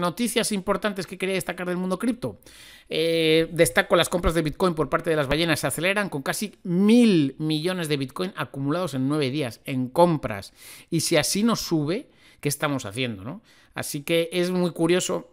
Noticias importantes que quería destacar del mundo cripto. Eh, destaco las compras de Bitcoin por parte de las ballenas. Se aceleran con casi mil millones de Bitcoin acumulados en nueve días en compras. Y si así no sube, ¿qué estamos haciendo? Así que es muy curioso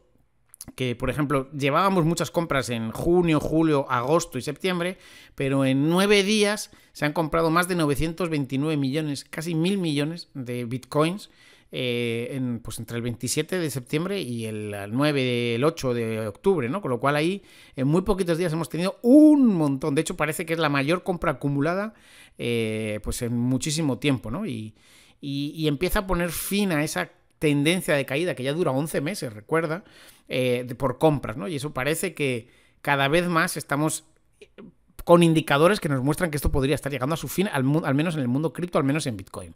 que, por ejemplo, llevábamos muchas compras en junio, julio, agosto y septiembre, pero en nueve días se han comprado más de 929 millones, casi mil millones de bitcoins eh, pues entre el 27 de septiembre y el 9, el 8 de octubre, ¿no? Con lo cual ahí en muy poquitos días hemos tenido un montón. De hecho, parece que es la mayor compra acumulada eh, pues en muchísimo tiempo, ¿no? Y, y, empieza a poner fin a esa tendencia de caída que ya dura 11 meses, recuerda, eh, por compras, ¿no? Y eso parece que cada vez más estamos con indicadores que nos muestran que esto podría estar llegando a su fin, al, menos en el mundo cripto, al menos en Bitcoin.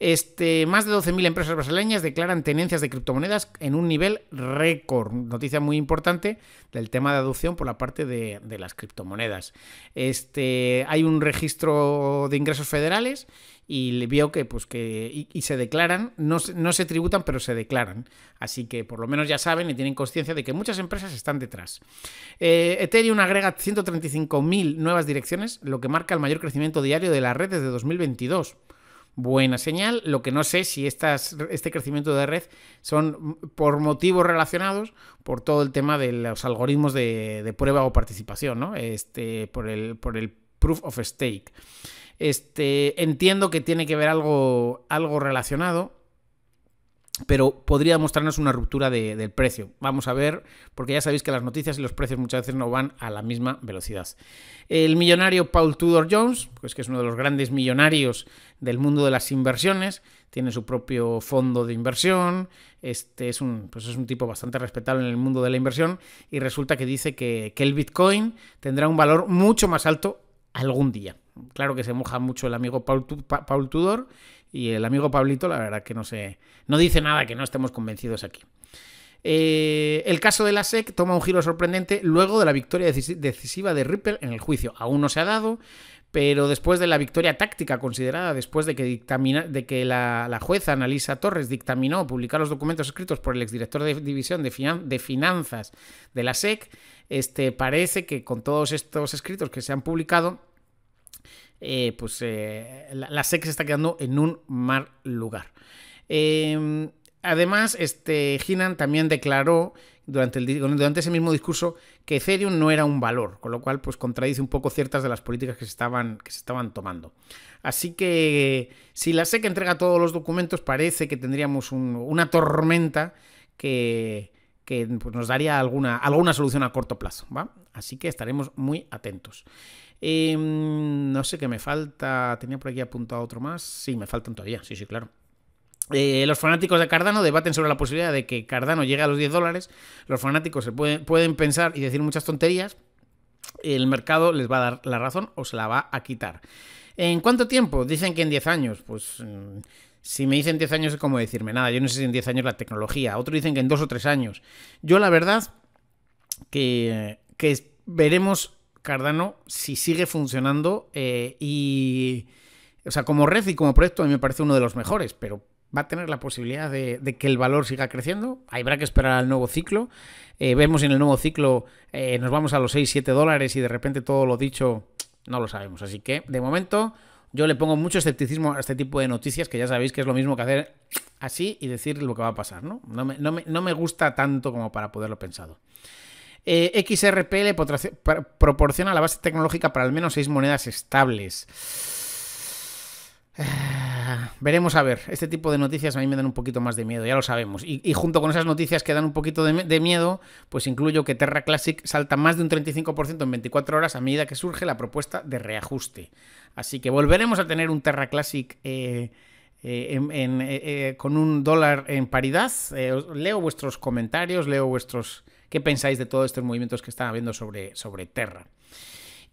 Este, más de 12.000 empresas brasileñas declaran tenencias de criptomonedas en un nivel récord. Noticia muy importante del tema de adopción por la parte de, las criptomonedas. Este, hay un registro de ingresos federales y vio que, pues, que se declaran, no, se tributan, pero se declaran. Así que por lo menos ya saben y tienen conciencia de que muchas empresas están detrás. Eh, Ethereum agrega 135.000 nuevas direcciones, lo que marca el mayor crecimiento diario de la red desde 2022. Buena señal, lo que no sé si este crecimiento de red son por motivos relacionados, por todo el tema de los algoritmos de, prueba o participación, ¿no? Este, por el, por el proof of stake. Este, entiendo que tiene que ver algo, algo relacionado pero podría mostrarnos una ruptura de, del precio. Vamos a ver, porque ya sabéis que las noticias y los precios muchas veces no van a la misma velocidad. El millonario Paul Tudor Jones, pues que es uno de los grandes millonarios del mundo de las inversiones, tiene su propio fondo de inversión, este es un, pues un tipo bastante respetable en el mundo de la inversión y resulta que dice que el Bitcoin tendrá un valor mucho más alto algún día claro que se moja mucho el amigo Paul, Tudor y el amigo Pablito, la verdad que no se, no dice nada que no estemos convencidos aquí. Eh, el caso de la SEC toma un giro sorprendente luego de la victoria decisiva de Ripple en el juicio. Aún no se ha dado, pero después de la victoria táctica considerada, después de que, dictamina, de que la, la, jueza Analisa Torres dictaminó publicar los documentos escritos por el exdirector de división de, de finanzas de la SEC, este, parece que con todos estos escritos que se han publicado, eh, pues eh, la, SEC se está quedando en un mal lugar. Em, además, este, Hinan también declaró durante, el, durante ese mismo discurso que Ethereum no era un valor, con lo cual pues contradice un poco ciertas de las políticas que se estaban, que se estaban tomando. Así que si la SEC entrega todos los documentos parece que tendríamos una tormenta que, que pues, nos daría alguna, alguna solución a corto plazo. Así que estaremos muy atentos. Em, no sé qué me falta. Tenía por aquí apuntado otro más. Sí, me faltan todavía. Sí, sí, claro. Eh, los fanáticos de Cardano debaten sobre la posibilidad de que Cardano llegue a los 10 dólares. Los fanáticos se pueden, pueden pensar y decir muchas tonterías. El mercado les va a dar la razón o se la va a quitar. ¿En cuánto tiempo? Dicen que en 10 años. Pues mm, si me dicen 10 años es como decirme nada. Yo no sé si en 10 años la tecnología. Otros dicen que en 2 o 3 años. Yo la verdad que, veremos Cardano si sigue funcionando eh, y... O sea, como red y como proyecto a mí me parece uno de los mejores, pero va a tener la posibilidad de, que el valor siga creciendo. Habrá que esperar al nuevo ciclo. Eh, vemos en el nuevo ciclo, eh, nos vamos a los 6, 7 dólares y de repente todo lo dicho no lo sabemos. Así que, de momento, yo le pongo mucho escepticismo a este tipo de noticias, que ya sabéis que es lo mismo que hacer así y decir lo que va a pasar, ¿no? No me, gusta tanto como para poderlo pensado. Eh, XRP XRPL proporciona la base tecnológica para al menos seis monedas estables veremos a ver. Este tipo de noticias a mí me dan un poquito más de miedo, ya lo sabemos. Y, junto con esas noticias que dan un poquito de, miedo, pues incluyo que Terra Classic salta más de un 35% en 24 horas a medida que surge la propuesta de reajuste. Así que volveremos a tener un Terra Classic eh, eh, eh, con un dólar en paridad. leo vuestros comentarios, leo vuestros... ¿Qué pensáis de todos estos movimientos que están habiendo sobre, sobre Terra?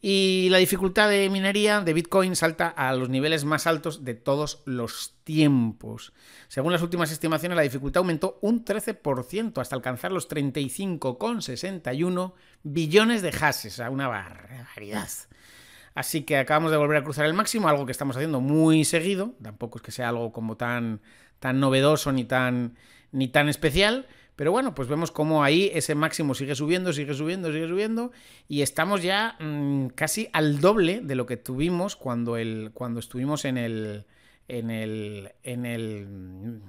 Y la dificultad de minería de Bitcoin salta a los niveles más altos de todos los tiempos. Según las últimas estimaciones, la dificultad aumentó un 13% hasta alcanzar los 35,61 billones de hashes, a una barbaridad. Así que acabamos de volver a cruzar el máximo, algo que estamos haciendo muy seguido, tampoco es que sea algo como tan, tan novedoso ni tan, ni tan especial, pero bueno, pues vemos cómo ahí ese máximo sigue subiendo, sigue subiendo, sigue subiendo y estamos ya mm, casi al doble de lo que tuvimos cuando, el, cuando estuvimos en el... En el, en mm,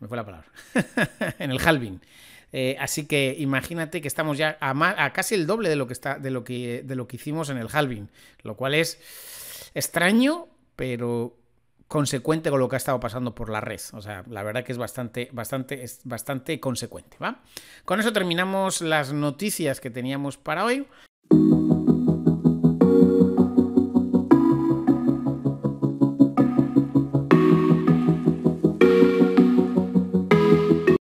me fue la palabra. en el halving. Eh, así que imagínate que estamos ya a, a, casi el doble de lo, que está, de, lo que, de lo que hicimos en el Halvin. lo cual es extraño, pero consecuente con lo que ha estado pasando por la red. O sea, la verdad que es bastante, bastante, es bastante consecuente. ¿va? Con eso terminamos las noticias que teníamos para hoy.